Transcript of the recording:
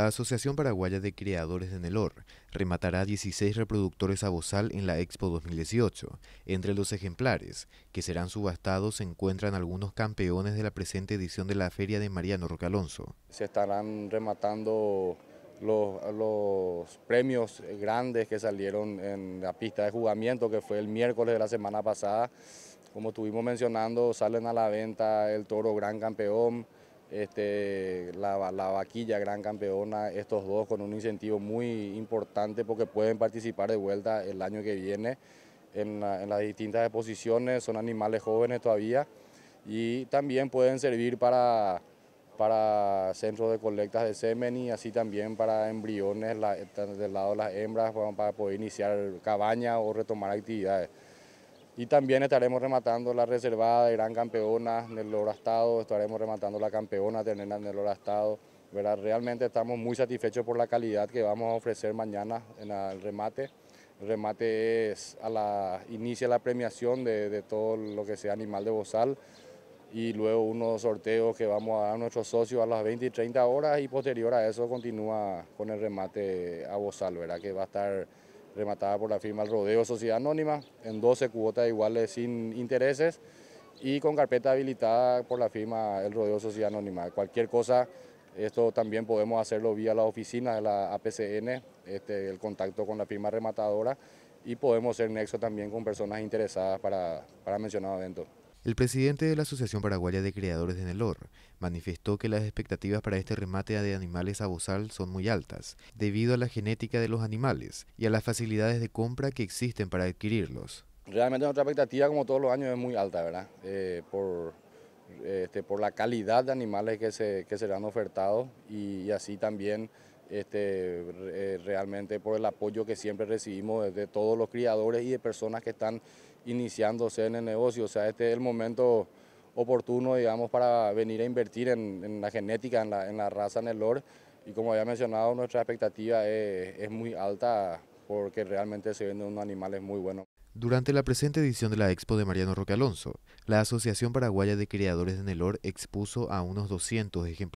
La Asociación Paraguaya de Creadores de Nelor rematará 16 reproductores a bozal en la Expo 2018. Entre los ejemplares que serán subastados se encuentran algunos campeones de la presente edición de la Feria de Mariano rocalonso Alonso. Se estarán rematando los, los, premios grandes que salieron en la pista de jugamiento que fue el miércoles de la semana pasada. Como estuvimos mencionando, salen a la venta el toro gran campeón, este, la, vaquilla gran campeona, estos dos con un incentivo muy importante porque pueden participar de vuelta el año que viene en, las distintas exposiciones, son animales jóvenes todavía y también pueden servir para, centros de colectas de semen y así también para embriones del lado de las hembras para poder iniciar cabañas o retomar actividades. Y también estaremos rematando la reservada de gran campeona Oro Estado, estaremos rematando la campeona de Nelora Estado. ¿verdad? Realmente estamos muy satisfechos por la calidad que vamos a ofrecer mañana en el remate. El remate es a la, inicia la premiación de, todo lo que sea animal de bozal y luego unos sorteos que vamos a dar a nuestros socios a las 20 y 30 horas y posterior a eso continúa con el remate a bozal, ¿verdad? que va a estar rematada por la firma El Rodeo Sociedad Anónima, en 12 cuotas iguales sin intereses y con carpeta habilitada por la firma El Rodeo Sociedad Anónima. Cualquier cosa, esto también podemos hacerlo vía la oficina de la APCN, este, el contacto con la firma rematadora y podemos hacer nexo también con personas interesadas para, para mencionado evento. El presidente de la Asociación Paraguaya de Creadores de Nelor manifestó que las expectativas para este remate de animales a bozal son muy altas, debido a la genética de los animales y a las facilidades de compra que existen para adquirirlos. Realmente nuestra expectativa, como todos los años, es muy alta, ¿verdad? Eh, por, este, por la calidad de animales que se, que serán ofertados y así también este, eh, realmente por el apoyo que siempre recibimos de todos los criadores y de personas que están iniciándose en el negocio. O sea, este es el momento oportuno, digamos, para venir a invertir en, la genética, en la, raza, en el Y como había mencionado, nuestra expectativa es, es muy alta porque realmente se venden unos animales muy buenos. Durante la presente edición de la Expo de Mariano Roque Alonso, la Asociación Paraguaya de Criadores de Nelor expuso a unos 200 ejemplares.